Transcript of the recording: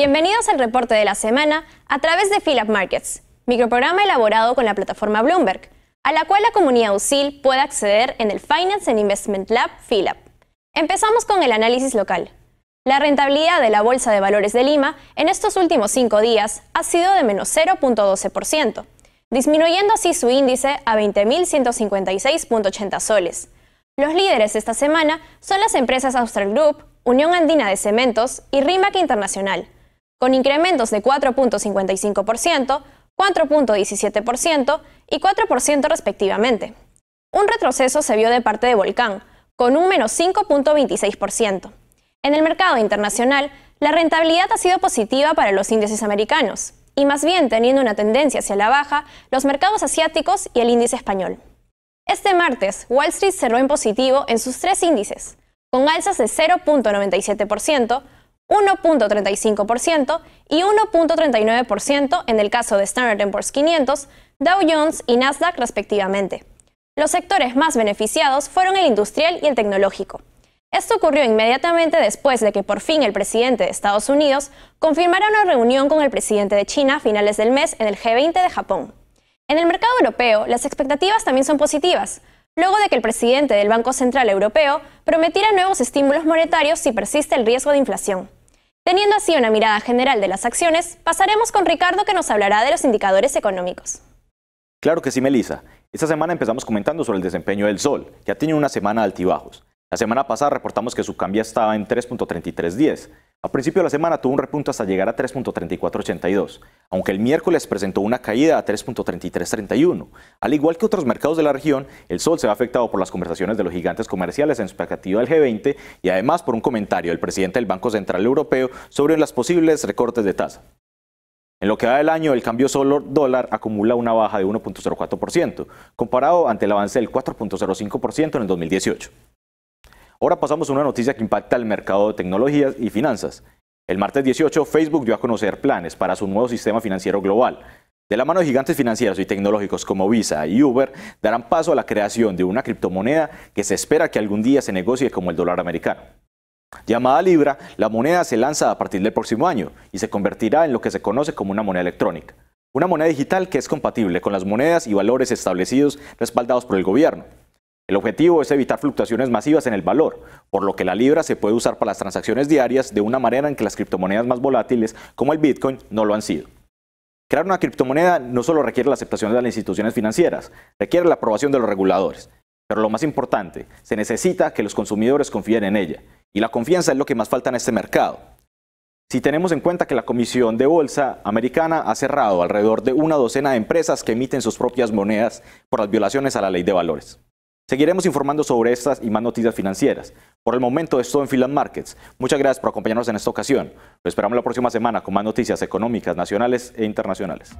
Bienvenidos al reporte de la semana a través de Philip Markets, microprograma elaborado con la plataforma Bloomberg, a la cual la comunidad USIL puede acceder en el Finance and Investment Lab Philip. Empezamos con el análisis local. La rentabilidad de la Bolsa de Valores de Lima en estos últimos cinco días ha sido de menos 0.12%, disminuyendo así su índice a 20.156.80 soles. Los líderes esta semana son las empresas Austral Group, Unión Andina de Cementos y RIMAC Internacional, con incrementos de 4.55%, 4.17% y 4% respectivamente. Un retroceso se vio de parte de Volcán, con un menos 5.26%. En el mercado internacional, la rentabilidad ha sido positiva para los índices americanos, y más bien teniendo una tendencia hacia la baja los mercados asiáticos y el índice español. Este martes, Wall Street cerró en positivo en sus tres índices, con alzas de 0.97%, 1.35% y 1.39% en el caso de Standard Poor's 500, Dow Jones y Nasdaq respectivamente. Los sectores más beneficiados fueron el industrial y el tecnológico. Esto ocurrió inmediatamente después de que por fin el presidente de Estados Unidos confirmara una reunión con el presidente de China a finales del mes en el G20 de Japón. En el mercado europeo, las expectativas también son positivas, luego de que el presidente del Banco Central Europeo prometiera nuevos estímulos monetarios si persiste el riesgo de inflación. Teniendo así una mirada general de las acciones, pasaremos con Ricardo que nos hablará de los indicadores económicos. Claro que sí, Melisa. Esta semana empezamos comentando sobre el desempeño del sol. Ya tiene una semana de altibajos. La semana pasada reportamos que su cambio estaba en 3.3310. A principio de la semana tuvo un repunto hasta llegar a 3.3482, aunque el miércoles presentó una caída a 3.3331. Al igual que otros mercados de la región, el sol se ve afectado por las conversaciones de los gigantes comerciales en su expectativa del G20 y además por un comentario del presidente del Banco Central Europeo sobre las posibles recortes de tasa. En lo que va del año, el cambio solo dólar acumula una baja de 1.04%, comparado ante el avance del 4.05% en el 2018. Ahora pasamos a una noticia que impacta al mercado de tecnologías y finanzas. El martes 18, Facebook dio a conocer planes para su nuevo sistema financiero global. De la mano de gigantes financieros y tecnológicos como Visa y Uber, darán paso a la creación de una criptomoneda que se espera que algún día se negocie como el dólar americano. Llamada Libra, la moneda se lanza a partir del próximo año y se convertirá en lo que se conoce como una moneda electrónica. Una moneda digital que es compatible con las monedas y valores establecidos respaldados por el gobierno, el objetivo es evitar fluctuaciones masivas en el valor, por lo que la libra se puede usar para las transacciones diarias de una manera en que las criptomonedas más volátiles, como el Bitcoin, no lo han sido. Crear una criptomoneda no solo requiere la aceptación de las instituciones financieras, requiere la aprobación de los reguladores. Pero lo más importante, se necesita que los consumidores confíen en ella. Y la confianza es lo que más falta en este mercado. Si tenemos en cuenta que la Comisión de Bolsa Americana ha cerrado alrededor de una docena de empresas que emiten sus propias monedas por las violaciones a la ley de valores. Seguiremos informando sobre estas y más noticias financieras. Por el momento es en Finland Markets. Muchas gracias por acompañarnos en esta ocasión. Lo esperamos la próxima semana con más noticias económicas nacionales e internacionales.